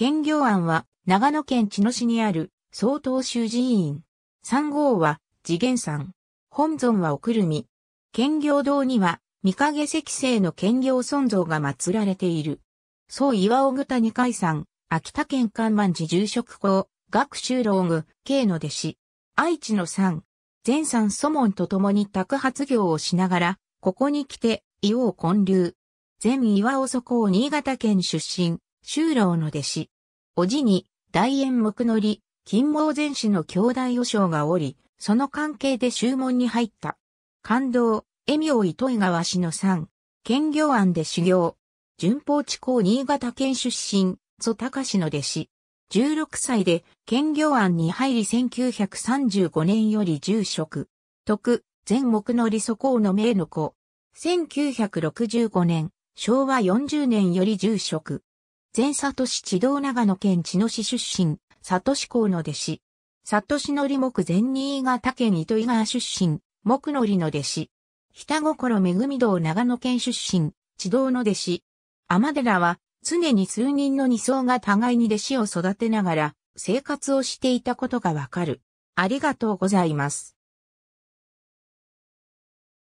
県行庵は、長野県茅野市にある、総統州寺院。三号は、次元山。本尊はおくるみ。県行堂には、三影石製の県行尊像が祀られている。総岩尾豚二階山、秋田県観満寺住職校、学習老具、慶の弟子。愛知の山。全山祖門と共に宅発業をしながら、ここに来て、硫黄建立。全岩尾祖公新潟県出身。修老の弟子。おじに、大縁目のり、金毛前氏の兄弟和尚がおり、その関係で修門に入った。感動、恵明糸井川氏の三、兼業案で修行。順法地高新潟県出身、祖高氏の弟子。16歳で、兼業案に入り1935年より住職。徳、全木のり祖公の名の子。1965年、昭和40年より住職。前里市地道長野県千野市出身、里市公の弟子。里市のり木前新潟県糸魚川出身、木のりの弟子。北心恵み道長野県出身、地道の弟子。天寺は、常に数人の二層が互いに弟子を育てながら、生活をしていたことがわかる。ありがとうございます。